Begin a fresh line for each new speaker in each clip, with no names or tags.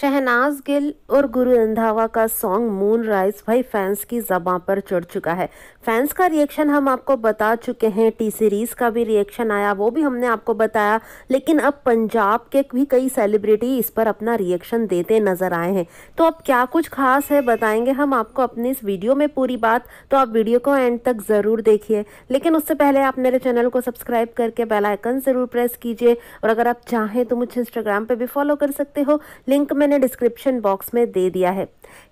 शहनाज गिल और गुरु रंधावा का song moon rise भाई फैंस की जबा पर चढ़ चुका है फैंस का रिएक्शन हम आपको बता चुके हैं टी सीरीज़ का भी रिएक्शन आया वो भी हमने आपको बताया लेकिन अब पंजाब के भी कई सेलिब्रिटी इस पर अपना रिएक्शन देते नज़र आए हैं तो अब क्या कुछ खास है बताएंगे हम आपको अपने इस वीडियो में पूरी बात तो आप वीडियो को एंड तक ज़रूर देखिए लेकिन उससे पहले आप मेरे चैनल को सब्सक्राइब करके बेलाइकन ज़रूर प्रेस कीजिए और अगर आप चाहें तो मुझे इंस्टाग्राम पर भी फॉलो कर सकते हो लिंक मैंने डिस्क्रिप्शन बॉक्स में दे दिया है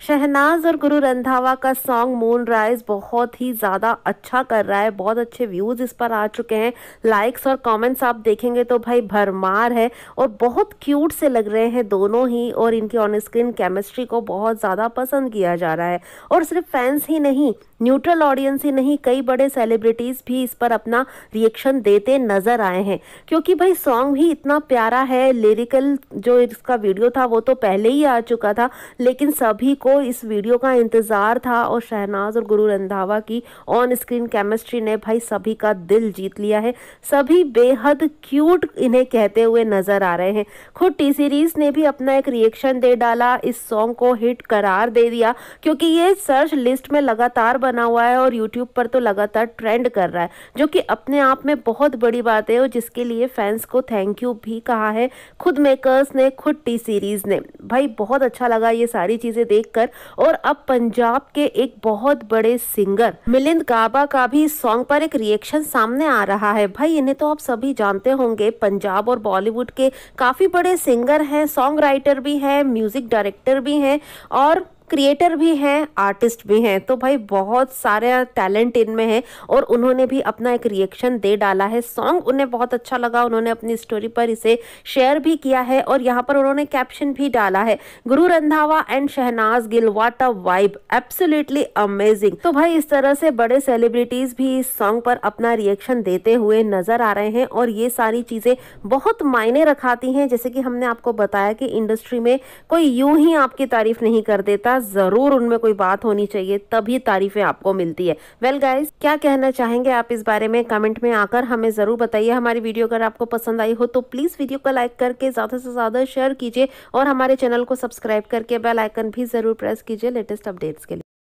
शहनाज और गुरु रंधावा का सॉन्ग मून राइज बहुत ही ज़्यादा अच्छा कर रहा है बहुत अच्छे व्यूज़ इस पर आ चुके हैं लाइक्स और कमेंट्स आप देखेंगे तो भाई भरमार है और बहुत क्यूट से लग रहे हैं दोनों ही और इनकी ऑन स्क्रीन केमिस्ट्री को बहुत ज़्यादा पसंद किया जा रहा है और सिर्फ फैंस ही नहीं न्यूट्रल ऑडियंस ही नहीं कई बड़े सेलिब्रिटीज़ भी इस पर अपना रिएक्शन देते नज़र आए हैं क्योंकि भाई सॉन्ग भी इतना प्यारा है लिरिकल जो इसका वीडियो था वो तो पहले ही आ चुका था लेकिन सभी को इस वीडियो का इंतज़ार था और शहनाज और गुरु रंधावा की ऑन स्क्रीन केमिस्ट्री ने भाई सभी का दिल जीत लिया है सभी बेहद क्यूट इन्हें कहते हुए नज़र आ रहे हैं खुद टी सीरीज़ ने भी अपना एक रिएक्शन दे डाला इस सॉन्ग को हिट करार दे दिया क्योंकि ये सर्च लिस्ट में लगातार बना हुआ है और यूट्यूब पर तो लगातार ट्रेंड कर रहा है जो कि अपने आप में बहुत बड़ी बात है और जिसके लिए फैंस को थैंक यू भी कहा है खुद मेकर्स ने खुद टी सीरीज़ ने भाई बहुत अच्छा लगा ये सारी चीज़ें देखकर और अब पंजाब के एक बहुत बड़े सिंगर मिलिंद गाबा का भी सॉन्ग पर एक रिएक्शन सामने आ रहा है भाई इन्हें तो आप सभी जानते होंगे पंजाब और बॉलीवुड के काफ़ी बड़े सिंगर हैं सॉन्ग राइटर भी हैं म्यूज़िक डायरेक्टर भी हैं और क्रिएटर भी हैं आर्टिस्ट भी हैं तो भाई बहुत सारे टैलेंट इनमें है और उन्होंने भी अपना एक रिएक्शन दे डाला है सॉन्ग उन्हें बहुत अच्छा लगा उन्होंने अपनी स्टोरी पर इसे शेयर भी किया है और यहाँ पर उन्होंने कैप्शन भी डाला है Guru Randhawa and Shehnaaz Gill what a vibe absolutely amazing तो भाई इस तरह से बड़े सेलिब्रिटीज भी इस सॉन्ग पर अपना रिएक्शन देते हुए नजर आ रहे हैं और ये सारी चीजें बहुत मायने रखाती हैं जैसे कि हमने आपको बताया कि इंडस्ट्री में कोई यूं ही आपकी तारीफ नहीं कर देता पास ज़रूर उनमें कोई बात होनी चाहिए तभी तारीफ़ें आपको मिलती है वेल well गाइज क्या कहना चाहेंगे आप इस बारे में कमेंट में आकर हमें ज़रूर बताइए हमारी वीडियो अगर आपको पसंद आई हो तो प्लीज़ वीडियो को लाइक करके ज़्यादा से ज़्यादा शेयर कीजिए और हमारे चैनल को सब्सक्राइब करके बेल आइकन भी ज़रूर प्रेस कीजिए लेटेस्ट अपडेट्स के लिए